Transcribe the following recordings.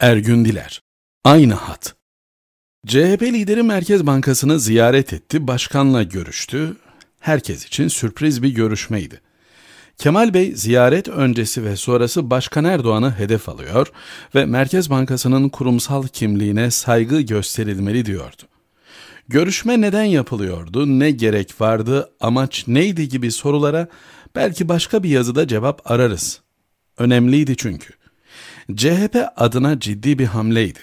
Ergün Diler Aynı hat CHP lideri Merkez Bankası'nı ziyaret etti, başkanla görüştü. Herkes için sürpriz bir görüşmeydi. Kemal Bey ziyaret öncesi ve sonrası Başkan Erdoğan'ı hedef alıyor ve Merkez Bankası'nın kurumsal kimliğine saygı gösterilmeli diyordu. Görüşme neden yapılıyordu, ne gerek vardı, amaç neydi gibi sorulara belki başka bir yazıda cevap ararız. Önemliydi çünkü. CHP adına ciddi bir hamleydi.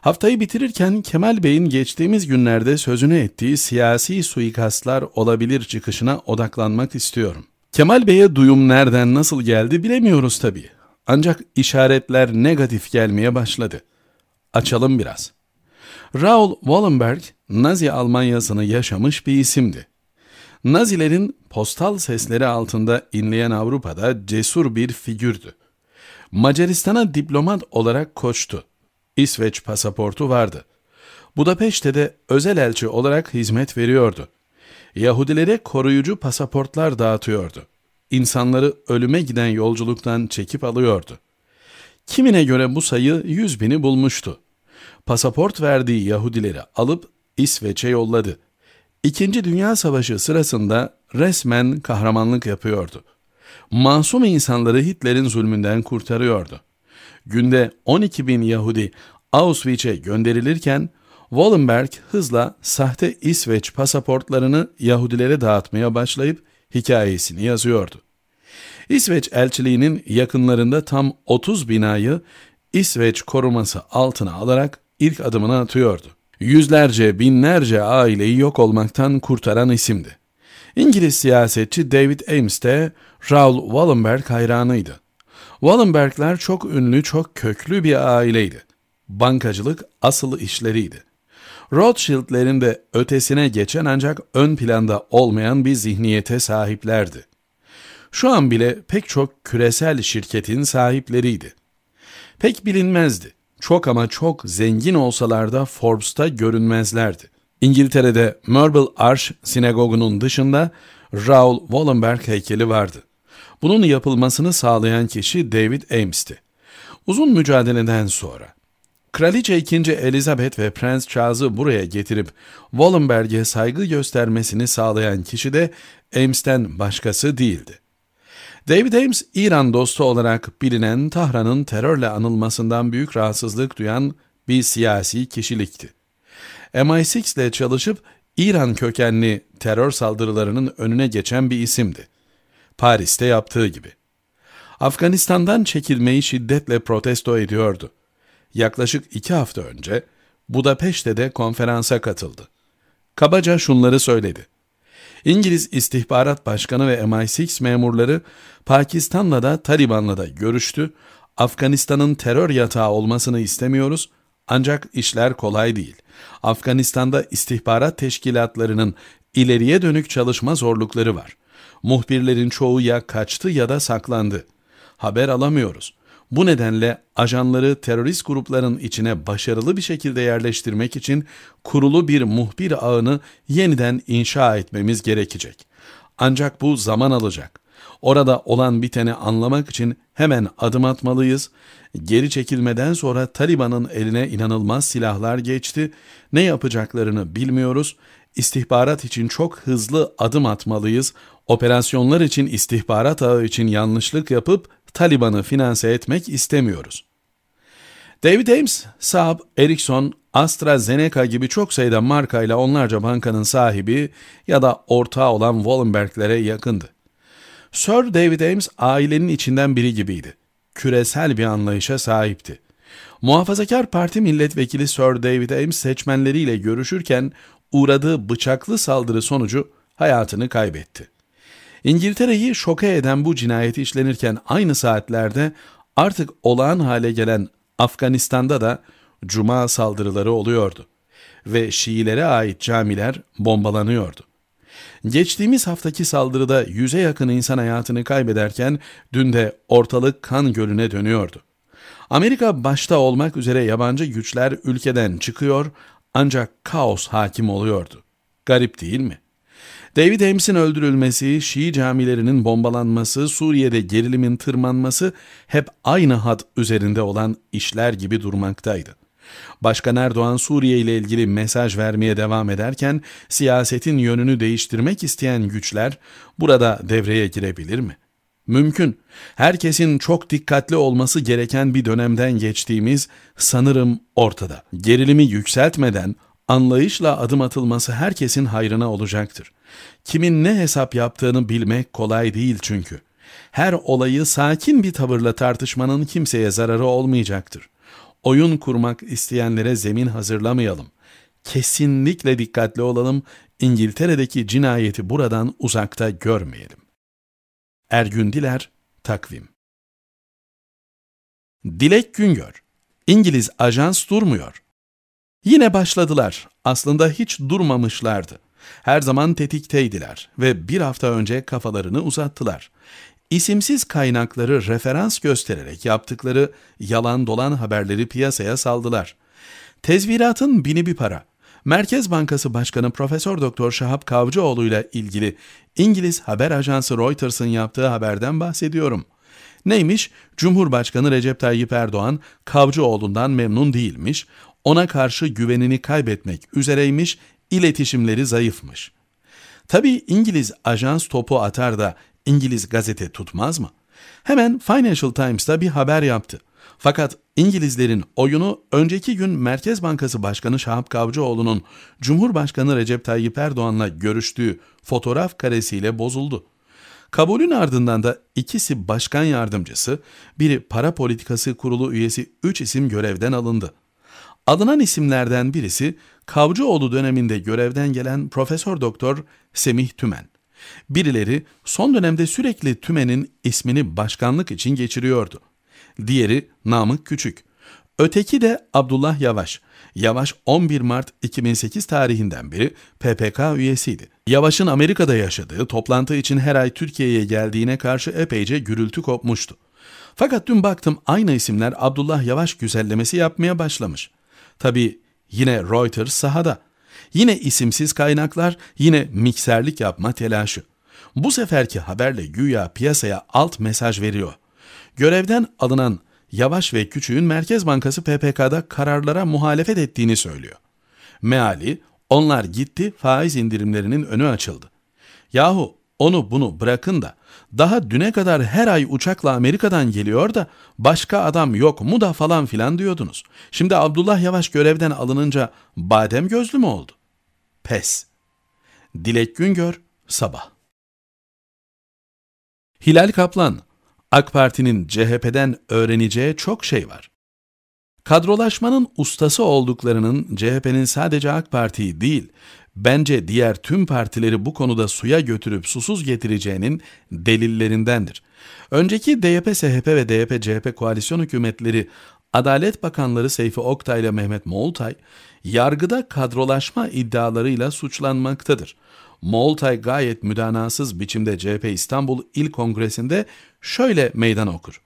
Haftayı bitirirken Kemal Bey'in geçtiğimiz günlerde sözünü ettiği siyasi suikastlar olabilir çıkışına odaklanmak istiyorum. Kemal Bey'e duyum nereden nasıl geldi bilemiyoruz tabii. Ancak işaretler negatif gelmeye başladı. Açalım biraz. Raoul Wallenberg, Nazi Almanyası'nı yaşamış bir isimdi. Nazilerin postal sesleri altında inleyen Avrupa'da cesur bir figürdü. Macaristan'a diplomat olarak koştu. İsveç pasaportu vardı. de özel elçi olarak hizmet veriyordu. Yahudilere koruyucu pasaportlar dağıtıyordu. İnsanları ölüme giden yolculuktan çekip alıyordu. Kimine göre bu sayı yüz bini bulmuştu. Pasaport verdiği Yahudileri alıp İsveç'e yolladı. İkinci Dünya Savaşı sırasında resmen kahramanlık yapıyordu masum insanları Hitler'in zulmünden kurtarıyordu. Günde 12 bin Yahudi Auschwitz'e gönderilirken Wallenberg hızla sahte İsveç pasaportlarını Yahudilere dağıtmaya başlayıp hikayesini yazıyordu. İsveç elçiliğinin yakınlarında tam 30 binayı İsveç koruması altına alarak ilk adımını atıyordu. Yüzlerce binlerce aileyi yok olmaktan kurtaran isimdi. İngiliz siyasetçi David Ames de Raoul Wallenberg hayranıydı. Wallenbergler çok ünlü, çok köklü bir aileydi. Bankacılık asıl işleriydi. Rothschild'lerin de ötesine geçen ancak ön planda olmayan bir zihniyete sahiplerdi. Şu an bile pek çok küresel şirketin sahipleriydi. Pek bilinmezdi. Çok ama çok zengin olsalar da Forbes'ta görünmezlerdi. İngiltere'de Marble Arch sinagogunun dışında Raoul Wallenberg heykeli vardı. Bunun yapılmasını sağlayan kişi David Ames'ti. Uzun mücadeleden sonra Kraliçe 2. Elizabeth ve Prens Charles'ı buraya getirip Wallenberg'e saygı göstermesini sağlayan kişi de Ames'ten başkası değildi. David Ames, İran dostu olarak bilinen Tahran'ın terörle anılmasından büyük rahatsızlık duyan bir siyasi kişilikti. MI6 ile çalışıp İran kökenli terör saldırılarının önüne geçen bir isimdi. Paris'te yaptığı gibi. Afganistan'dan çekilmeyi şiddetle protesto ediyordu. Yaklaşık iki hafta önce Budapeşte'de konferansa katıldı. Kabaca şunları söyledi. İngiliz İstihbarat Başkanı ve MI6 memurları Pakistan'la da Taliban'la da görüştü. Afganistan'ın terör yatağı olmasını istemiyoruz ancak işler kolay değil. Afganistan'da istihbarat teşkilatlarının ileriye dönük çalışma zorlukları var. Muhbirlerin çoğu ya kaçtı ya da saklandı. Haber alamıyoruz. Bu nedenle ajanları terörist grupların içine başarılı bir şekilde yerleştirmek için kurulu bir muhbir ağını yeniden inşa etmemiz gerekecek. Ancak bu zaman alacak. Orada olan biteni anlamak için hemen adım atmalıyız. Geri çekilmeden sonra Taliban'ın eline inanılmaz silahlar geçti. Ne yapacaklarını bilmiyoruz. İstihbarat için çok hızlı adım atmalıyız. Operasyonlar için istihbarat ağı için yanlışlık yapıp Taliban'ı finanse etmek istemiyoruz. David Ames, Saab, Ericsson, AstraZeneca gibi çok sayıda markayla onlarca bankanın sahibi ya da ortağı olan Wallenberg'lere yakındı. Sir David Ames ailenin içinden biri gibiydi. Küresel bir anlayışa sahipti. Muhafazakar Parti milletvekili Sir David Ames seçmenleriyle görüşürken uğradığı bıçaklı saldırı sonucu hayatını kaybetti. İngiltere'yi şoka eden bu cinayeti işlenirken aynı saatlerde artık olağan hale gelen Afganistan'da da cuma saldırıları oluyordu ve Şiilere ait camiler bombalanıyordu. Geçtiğimiz haftaki saldırıda yüze yakın insan hayatını kaybederken dün de ortalık kan gölüne dönüyordu. Amerika başta olmak üzere yabancı güçler ülkeden çıkıyor ancak kaos hakim oluyordu. Garip değil mi? David Ames'in öldürülmesi, Şii camilerinin bombalanması, Suriye'de gerilimin tırmanması hep aynı hat üzerinde olan işler gibi durmaktaydı. Başkan Erdoğan Suriye ile ilgili mesaj vermeye devam ederken siyasetin yönünü değiştirmek isteyen güçler burada devreye girebilir mi? Mümkün. Herkesin çok dikkatli olması gereken bir dönemden geçtiğimiz sanırım ortada. Gerilimi yükseltmeden anlayışla adım atılması herkesin hayrına olacaktır. Kimin ne hesap yaptığını bilmek kolay değil çünkü. Her olayı sakin bir tavırla tartışmanın kimseye zararı olmayacaktır oyun kurmak isteyenlere zemin hazırlamayalım. Kesinlikle dikkatli olalım, İngiltere'deki cinayeti buradan uzakta görmeyelim. Ergün Diler, Takvim Dilek Güngör, İngiliz ajans durmuyor. Yine başladılar, aslında hiç durmamışlardı. Her zaman tetikteydiler ve bir hafta önce kafalarını uzattılar. İsimsiz kaynakları referans göstererek yaptıkları yalan dolan haberleri piyasaya saldılar. Tezviratın bini bir para. Merkez Bankası Başkanı Profesör Doktor Şahap Kavcıoğlu ile ilgili İngiliz haber ajansı Reuters'ın yaptığı haberden bahsediyorum. Neymiş? Cumhurbaşkanı Recep Tayyip Erdoğan Kavcıoğlu'ndan memnun değilmiş, ona karşı güvenini kaybetmek üzereymiş, iletişimleri zayıfmış. Tabii İngiliz ajans topu atar da İngiliz gazete tutmaz mı? Hemen Financial Times'ta bir haber yaptı. Fakat İngilizlerin oyunu önceki gün Merkez Bankası Başkanı Şahap Kavcıoğlu'nun Cumhurbaşkanı Recep Tayyip Erdoğan'la görüştüğü fotoğraf karesiyle bozuldu. Kabulün ardından da ikisi başkan yardımcısı, biri para politikası kurulu üyesi 3 isim görevden alındı. Alınan isimlerden birisi Kavcıoğlu döneminde görevden gelen Profesör Doktor Semih Tümen. Birileri son dönemde sürekli tümenin ismini başkanlık için geçiriyordu. Diğeri Namık Küçük. Öteki de Abdullah Yavaş. Yavaş 11 Mart 2008 tarihinden beri PPK üyesiydi. Yavaş'ın Amerika'da yaşadığı toplantı için her ay Türkiye'ye geldiğine karşı epeyce gürültü kopmuştu. Fakat dün baktım aynı isimler Abdullah Yavaş güzellemesi yapmaya başlamış. Tabi yine Reuters sahada. Yine isimsiz kaynaklar, yine mikserlik yapma telaşı. Bu seferki haberle güya piyasaya alt mesaj veriyor. Görevden alınan Yavaş ve küçüğün Merkez Bankası PPK'da kararlara muhalefet ettiğini söylüyor. Meali, onlar gitti faiz indirimlerinin önü açıldı. Yahu onu bunu bırakın da daha düne kadar her ay uçakla Amerika'dan geliyor da başka adam yok mu da falan filan diyordunuz. Şimdi Abdullah Yavaş görevden alınınca badem gözlü mü oldu? Pes. Dilek Güngör, Sabah. Hilal Kaplan, AK Parti'nin CHP'den öğreneceği çok şey var. Kadrolaşmanın ustası olduklarının CHP'nin sadece AK Parti'yi değil, bence diğer tüm partileri bu konuda suya götürüp susuz getireceğinin delillerindendir. Önceki DYP-SHP ve DYP-CHP koalisyon hükümetleri Adalet Bakanları Seyfi Oktay ile Mehmet Moğoltay, yargıda kadrolaşma iddialarıyla suçlanmaktadır. Moğoltay gayet müdanasız biçimde CHP İstanbul İl Kongresi'nde şöyle meydan okur.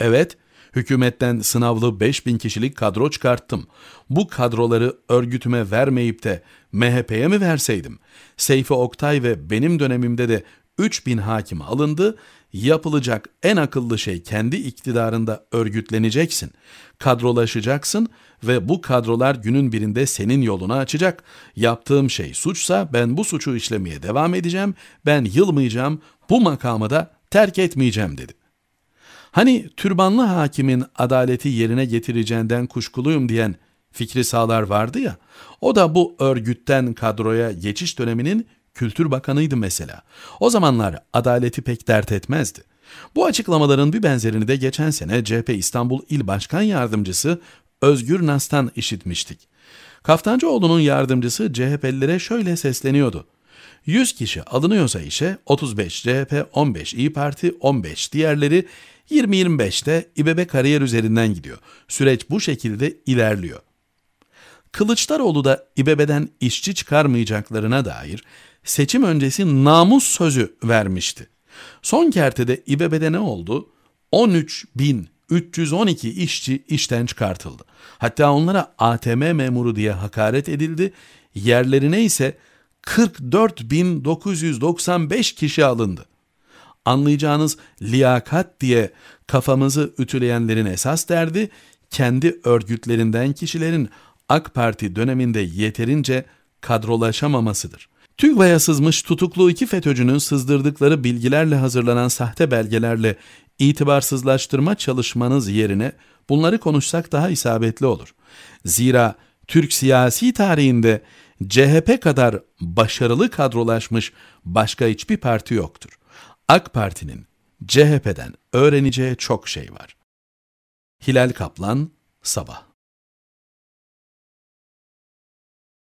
Evet, Hükümetten sınavlı 5000 kişilik kadro çıkarttım. Bu kadroları örgütüme vermeyip de MHP'ye mi verseydim? Seyfi Oktay ve benim dönemimde de 3000 hakim alındı. Yapılacak en akıllı şey kendi iktidarında örgütleneceksin. Kadrolaşacaksın ve bu kadrolar günün birinde senin yolunu açacak. Yaptığım şey suçsa ben bu suçu işlemeye devam edeceğim. Ben yılmayacağım. Bu makamı da terk etmeyeceğim dedi. Hani türbanlı hakimin adaleti yerine getireceğinden kuşkuluyum diyen Fikri Sağlar vardı ya, o da bu örgütten kadroya geçiş döneminin Kültür Bakanı'ydı mesela. O zamanlar adaleti pek dert etmezdi. Bu açıklamaların bir benzerini de geçen sene CHP İstanbul İl Başkan Yardımcısı Özgür Nas'tan işitmiştik. Kaftancıoğlu'nun yardımcısı CHP'lilere şöyle sesleniyordu. 100 kişi alınıyorsa işe 35 CHP, 15 İyi Parti, 15 diğerleri 20-25'te İBB kariyer üzerinden gidiyor. Süreç bu şekilde ilerliyor. Kılıçdaroğlu da İBB'den işçi çıkarmayacaklarına dair seçim öncesi namus sözü vermişti. Son kertede İBB'de ne oldu? 13.312 işçi işten çıkartıldı. Hatta onlara ATM memuru diye hakaret edildi. Yerlerine ise 44.995 kişi alındı. Anlayacağınız liyakat diye kafamızı ütüleyenlerin esas derdi kendi örgütlerinden kişilerin AK Parti döneminde yeterince kadrolaşamamasıdır. TÜGVA'ya sızmış tutuklu iki FETÖ'cünün sızdırdıkları bilgilerle hazırlanan sahte belgelerle itibarsızlaştırma çalışmanız yerine bunları konuşsak daha isabetli olur. Zira Türk siyasi tarihinde CHP kadar başarılı kadrolaşmış başka hiçbir parti yoktur. AK Parti'nin CHP'den öğreneceği çok şey var. Hilal Kaplan, Sabah